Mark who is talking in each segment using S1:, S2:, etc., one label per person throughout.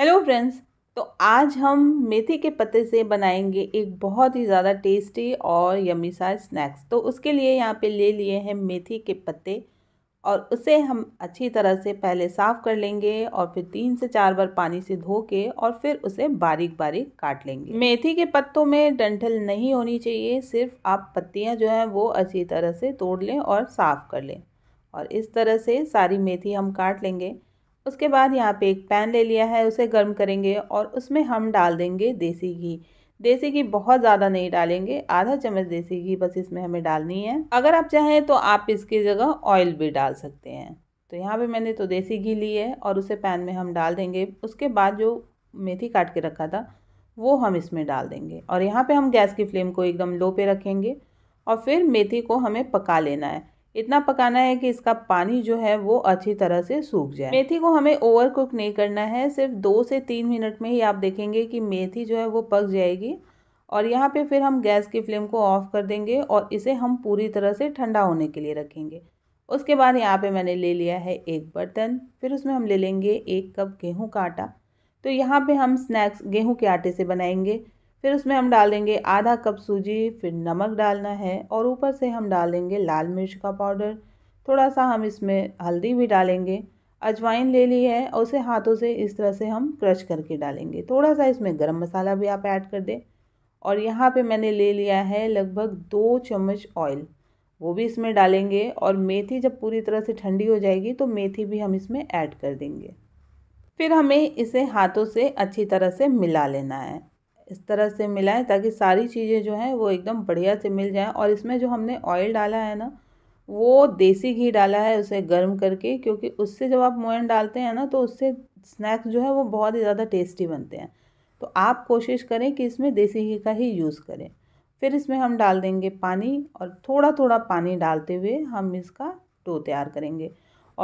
S1: hello friends तो आज हम मेथी के पत्ते से बनाएंगे एक बहुत ही ज़्यादा टेस्टी और यमी सा स्नैक्स तो उसके लिए यहाँ पे ले लिए हैं मेथी के पत्ते और उसे हम अच्छी तरह से पहले साफ़ कर लेंगे और फिर तीन से चार बार पानी से धो के और फिर उसे बारीक बारीक काट लेंगे मेथी के पत्तों में डंठल नहीं होनी चाहिए सिर्फ आप पत्तियाँ जो हैं वो अच्छी तरह से तोड़ लें और साफ़ कर लें और इस तरह से सारी मेथी हम काट लेंगे उसके बाद यहाँ पे एक पैन ले लिया है उसे गर्म करेंगे और उसमें हम डाल देंगे देसी घी देसी घी बहुत ज़्यादा नहीं डालेंगे आधा चम्मच देसी घी बस इसमें हमें डालनी है अगर आप चाहें तो आप इसकी जगह ऑयल भी डाल सकते हैं तो यहाँ पे मैंने तो देसी घी ली है और उसे पैन में हम डाल देंगे उसके बाद जो मेथी काट के रखा था वो हम इसमें डाल देंगे और यहाँ पे हम गैस की फ्लेम को एकदम लो पे रखेंगे और फिर मेथी को हमें पका लेना है इतना पकाना है कि इसका पानी जो है वो अच्छी तरह से सूख जाए मेथी को हमें ओवर कुक नहीं करना है सिर्फ दो से तीन मिनट में ही आप देखेंगे कि मेथी जो है वो पक जाएगी और यहाँ पे फिर हम गैस की फ्लेम को ऑफ़ कर देंगे और इसे हम पूरी तरह से ठंडा होने के लिए रखेंगे उसके बाद यहाँ पे मैंने ले लिया है एक बर्तन फिर उसमें हम ले लेंगे एक कप गेहूँ का आटा तो यहाँ पे हम स्नैक्स गेहूँ के आटे से बनाएंगे फिर उसमें हम डाल देंगे आधा कप सूजी फिर नमक डालना है और ऊपर से हम डाल देंगे लाल मिर्च का पाउडर थोड़ा सा हम इसमें हल्दी भी डालेंगे अजवाइन ले ली है और उसे हाथों से इस तरह से हम क्रश करके डालेंगे थोड़ा सा इसमें गरम मसाला भी आप ऐड कर दें और यहाँ पे मैंने ले लिया है लगभग दो चम्मच ऑयल वो भी इसमें डालेंगे और मेथी जब पूरी तरह से ठंडी हो जाएगी तो मेथी भी हम इसमें ऐड कर देंगे फिर हमें इसे हाथों से अच्छी तरह से मिला लेना है इस तरह से मिलाएं ताकि सारी चीज़ें जो हैं वो एकदम बढ़िया से मिल जाएं और इसमें जो हमने ऑयल डाला है ना वो देसी घी डाला है उसे गर्म करके क्योंकि उससे जब आप मोयन डालते हैं ना तो उससे स्नैक्स जो है वो बहुत ही ज़्यादा टेस्टी बनते हैं तो आप कोशिश करें कि इसमें देसी घी का ही यूज़ करें फिर इसमें हम डाल देंगे पानी और थोड़ा थोड़ा पानी डालते हुए हम इसका डो तैयार करेंगे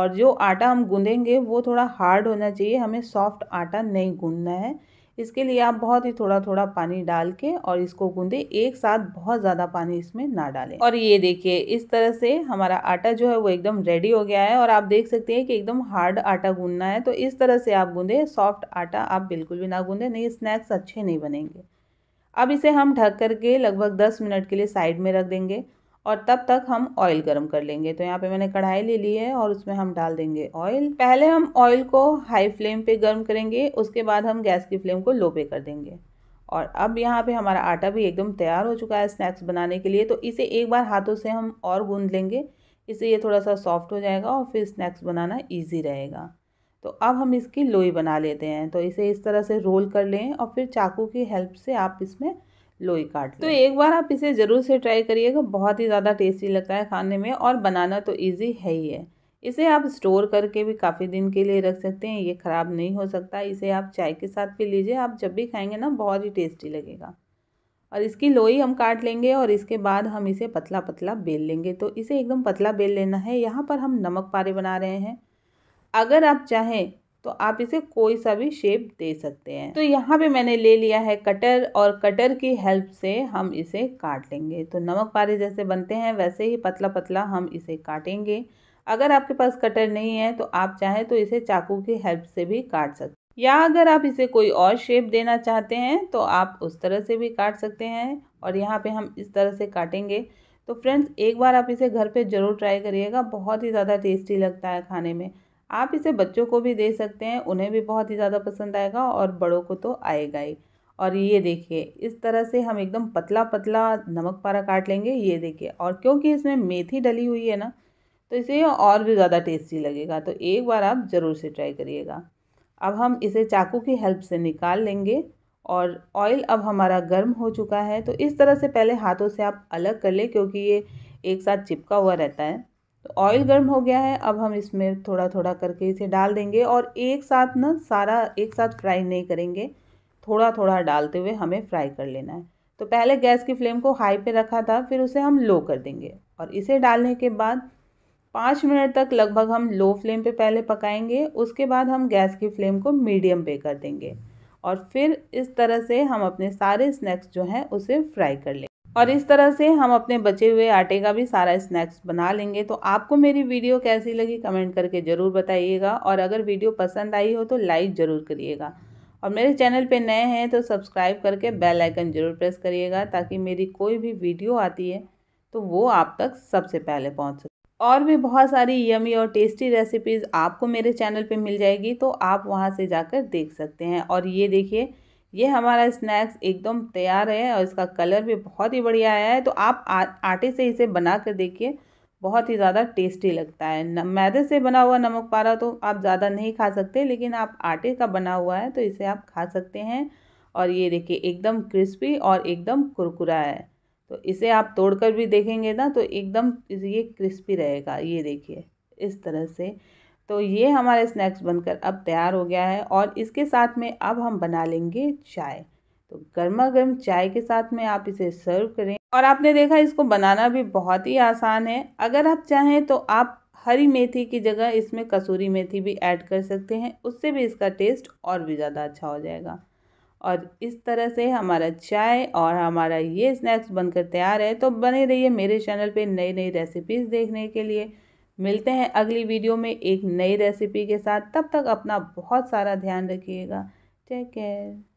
S1: और जो आटा हम गूँधेंगे वो थोड़ा हार्ड होना चाहिए हमें सॉफ्ट आटा नहीं गूँधना है इसके लिए आप बहुत ही थोड़ा थोड़ा पानी डाल के और इसको गूंदे एक साथ बहुत ज़्यादा पानी इसमें ना डालें और ये देखिए इस तरह से हमारा आटा जो है वो एकदम रेडी हो गया है और आप देख सकते हैं कि एकदम हार्ड आटा गूंदना है तो इस तरह से आप गूंदे सॉफ्ट आटा आप बिल्कुल भी ना गूंदे नहीं स्नैक्स अच्छे नहीं बनेंगे अब इसे हम ढक करके लगभग दस मिनट के लिए साइड में रख देंगे और तब तक हम ऑयल गर्म कर लेंगे तो यहाँ पे मैंने कढ़ाई ले ली है और उसमें हम डाल देंगे ऑयल पहले हम ऑयल को हाई फ्लेम पे गर्म करेंगे उसके बाद हम गैस की फ्लेम को लो पे कर देंगे और अब यहाँ पे हमारा आटा भी एकदम तैयार हो चुका है स्नैक्स बनाने के लिए तो इसे एक बार हाथों से हम और गूँध लेंगे इससे ये थोड़ा सा सॉफ्ट हो जाएगा और फिर स्नैक्स बनाना ईजी रहेगा तो अब हम इसकी लोई बना लेते हैं तो इसे इस तरह से रोल कर लें और फिर चाकू की हेल्प से आप इसमें लोई काट तो एक बार आप इसे ज़रूर से ट्राई करिएगा बहुत ही ज़्यादा टेस्टी लगता है खाने में और बनाना तो ईजी है ही है इसे आप स्टोर करके भी काफ़ी दिन के लिए रख सकते हैं ये ख़राब नहीं हो सकता इसे आप चाय के साथ पी लीजिए आप जब भी खाएंगे ना बहुत ही टेस्टी लगेगा और इसकी लोई हम काट लेंगे और इसके बाद हम इसे पतला पतला बेल लेंगे तो इसे एकदम पतला बेल लेना है यहाँ पर हम नमक पारे बना रहे हैं अगर आप चाहें तो आप इसे कोई सा भी शेप दे सकते हैं तो यहाँ पे मैंने ले लिया है कटर और कटर की हेल्प से हम इसे काट लेंगे तो नमक पारे जैसे बनते हैं वैसे ही पतला पतला हम इसे काटेंगे अगर आपके पास कटर नहीं है तो आप चाहें तो इसे चाकू की हेल्प से भी काट सकते या अगर आप इसे कोई और शेप देना चाहते हैं तो आप उस तरह से भी काट सकते हैं और यहाँ पे हम इस तरह से काटेंगे तो फ्रेंड्स एक बार आप इसे घर पे ज़रूर ट्राई करिएगा बहुत ही ज़्यादा टेस्टी लगता है खाने में आप इसे बच्चों को भी दे सकते हैं उन्हें भी बहुत ही ज़्यादा पसंद आएगा और बड़ों को तो आएगा ही और ये देखिए इस तरह से हम एकदम पतला पतला नमक पारा काट लेंगे ये देखिए और क्योंकि इसमें मेथी डली हुई है ना तो इसे और भी ज़्यादा टेस्टी लगेगा तो एक बार आप ज़रूर से ट्राई करिएगा अब हम इसे चाकू की हेल्प से निकाल लेंगे और ऑयल अब हमारा गर्म हो चुका है तो इस तरह से पहले हाथों से आप अलग कर लें क्योंकि ये एक साथ चिपका हुआ रहता है तो ऑयल गर्म हो गया है अब हम इसमें थोड़ा थोड़ा करके इसे डाल देंगे और एक साथ ना सारा एक साथ फ्राई नहीं करेंगे थोड़ा थोड़ा डालते हुए हमें फ्राई कर लेना है तो पहले गैस की फ्लेम को हाई पे रखा था फिर उसे हम लो कर देंगे और इसे डालने के बाद पाँच मिनट तक लगभग हम लो फ्लेम पे पहले पकाएंगे उसके बाद हम गैस की फ्लेम को मीडियम पे कर देंगे और फिर इस तरह से हम अपने सारे स्नैक्स जो हैं उसे फ्राई कर लें और इस तरह से हम अपने बचे हुए आटे का भी सारा स्नैक्स बना लेंगे तो आपको मेरी वीडियो कैसी लगी कमेंट करके ज़रूर बताइएगा और अगर वीडियो पसंद आई हो तो लाइक ज़रूर करिएगा और मेरे चैनल पे नए हैं तो सब्सक्राइब करके बेल आइकन ज़रूर प्रेस करिएगा ताकि मेरी कोई भी वीडियो आती है तो वो आप तक सबसे पहले पहुँच सके और भी बहुत सारी यमी और टेस्टी रेसिपीज़ आपको मेरे चैनल पर मिल जाएगी तो आप वहाँ से जाकर देख सकते हैं और ये देखिए ये हमारा स्नैक्स एकदम तैयार है और इसका कलर भी बहुत ही बढ़िया आया है तो आप आ, आटे से इसे बना कर देखिए बहुत ही ज़्यादा टेस्टी लगता है न, मैदे से बना हुआ नमक पारा तो आप ज़्यादा नहीं खा सकते लेकिन आप आटे का बना हुआ है तो इसे आप खा सकते हैं और ये देखिए एकदम क्रिस्पी और एकदम कुरकुरा है तो इसे आप तोड़कर भी देखेंगे ना तो एकदम ये क्रिस्पी रहेगा ये देखिए इस तरह से तो ये हमारा स्नैक्स बनकर अब तैयार हो गया है और इसके साथ में अब हम बना लेंगे चाय तो गर्मा गर्म चाय के साथ में आप इसे सर्व करें और आपने देखा इसको बनाना भी बहुत ही आसान है अगर आप चाहें तो आप हरी मेथी की जगह इसमें कसूरी मेथी भी ऐड कर सकते हैं उससे भी इसका टेस्ट और भी ज़्यादा अच्छा हो जाएगा और इस तरह से हमारा चाय और हमारा ये स्नैक्स बनकर तैयार है तो बने रहिए मेरे चैनल पे नई नई रेसिपीज़ देखने के लिए मिलते हैं अगली वीडियो में एक नई रेसिपी के साथ तब तक अपना बहुत सारा ध्यान रखिएगा टेक केयर